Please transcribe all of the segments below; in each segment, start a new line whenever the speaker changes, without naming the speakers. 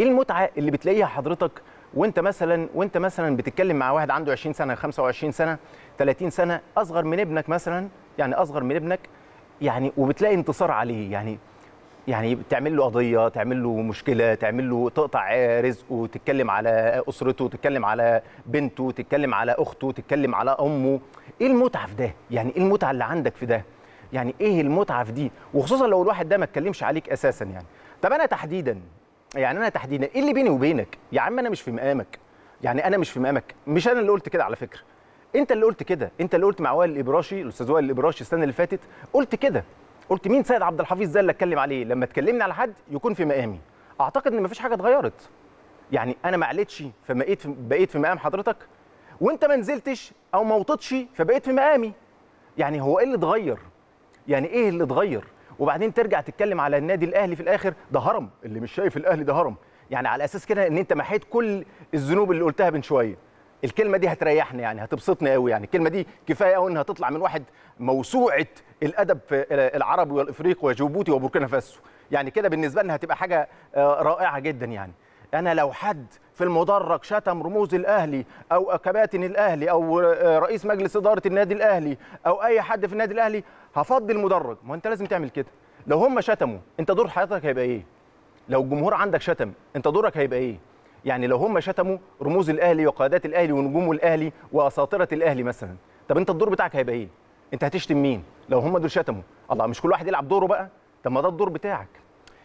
ايه المتعه اللي بتلاقيها حضرتك وانت مثلا وانت مثلا بتتكلم مع واحد عنده 20 سنه 25 سنه 30 سنه اصغر من ابنك مثلا يعني اصغر من ابنك يعني وبتلاقي انتصار عليه يعني يعني تعمل له قضيه تعمل له مشكله تعمل له تقطع رزقه تتكلم على اسرته تتكلم على بنته تتكلم على اخته تتكلم على امه ايه المتعه في ده يعني ايه المتعه اللي عندك في ده يعني ايه المتعه في دي وخصوصا لو الواحد ده ما اتكلمش عليك اساسا يعني طب انا تحديدا يعني انا تحديدا ايه اللي بيني وبينك يا عم انا مش في مقامك يعني انا مش في مقامك مش انا اللي قلت كده على فكره انت اللي قلت كده انت اللي قلت مع وائل الابراشي الاستاذ وائل الابراشي السنه اللي فاتت قلت كده قلت مين سيد عبد الحفيظ ده اللي اتكلم عليه لما تكلمني على حد يكون في مقامي اعتقد ان مفيش حاجه اتغيرت يعني انا ما عليتش فبقيت بقيت في مقام حضرتك وانت ما نزلتش او ما وطتش فبقيت في مقامي يعني هو ايه اللي اتغير يعني ايه اللي اتغير وبعدين ترجع تتكلم على النادي الاهلي في الاخر ده هرم اللي مش شايف الاهلي ده هرم يعني على اساس كده ان انت محيت كل الذنوب اللي قلتها من شويه الكلمه دي هتريحني يعني هتبسطني قوي يعني الكلمه دي كفايه قوي انها تطلع من واحد موسوعه الادب في العربي والافريقي وجيبوتي وبوركينا فاسو يعني كده بالنسبه لنا هتبقى حاجه آه، رائعه جدا يعني انا لو حد في المدرج شتم رموز الاهلي او كباتن الاهلي او آه، رئيس مجلس اداره النادي الاهلي او اي حد في النادي الاهلي هفضي المدرج ما انت لازم تعمل كده لو هم شتموا انت دور حضرتك هيبقى ايه لو الجمهور عندك شتم انت دورك هيبقى ايه يعني لو هم شتموا رموز الاهلي وقيادات الاهلي ونجوم الاهلي واساطره الاهلي مثلا طب انت الدور بتاعك هيبقى ايه انت هتشتم مين لو هم دول شتموا الله مش كل واحد يلعب دوره بقى طب ما ده الدور بتاعك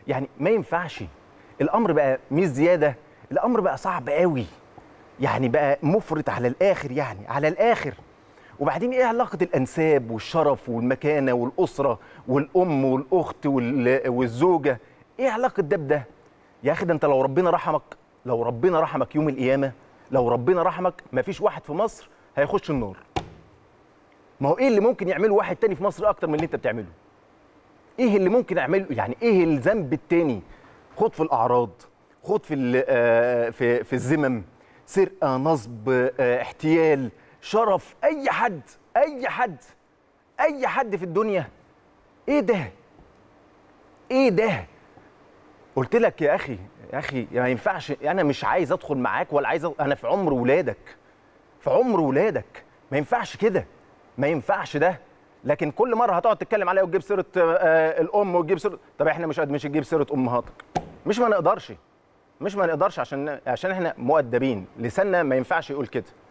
يعني ما ينفعش الامر بقى مش زياده الامر بقى صعب قوي يعني بقى مفرط على الاخر يعني على الاخر وبعدين ايه علاقه الانساب والشرف والمكانه والاسره والام والاخت والزوجه ايه علاقه ده بده يا اخي ده انت لو ربنا رحمك لو ربنا رحمك يوم القيامه لو ربنا رحمك مفيش واحد في مصر هيخش النار ما هو ايه اللي ممكن يعمله واحد تاني في مصر اكتر من اللي انت بتعمله ايه اللي ممكن اعمله يعني ايه الذنب التاني خد في الاعراض خوض آه، آه، في في في الذمم سرقه نصب آه، احتيال شرف اي حد اي حد اي حد في الدنيا ايه ده ايه ده قلت لك يا اخي يا اخي ما ينفعش انا مش عايز ادخل معاك ولا عايز انا في عمر ولادك في عمر ولادك ما ينفعش كده ما ينفعش ده لكن كل مره هتقعد تتكلم عليا وتجيب سيره الام وتجيب سيره طب احنا مش مش تجيب سيره امهاتك مش ما نقدرش مش ما نقدرش عشان عشان احنا مؤدبين لساننا ما ينفعش يقول كده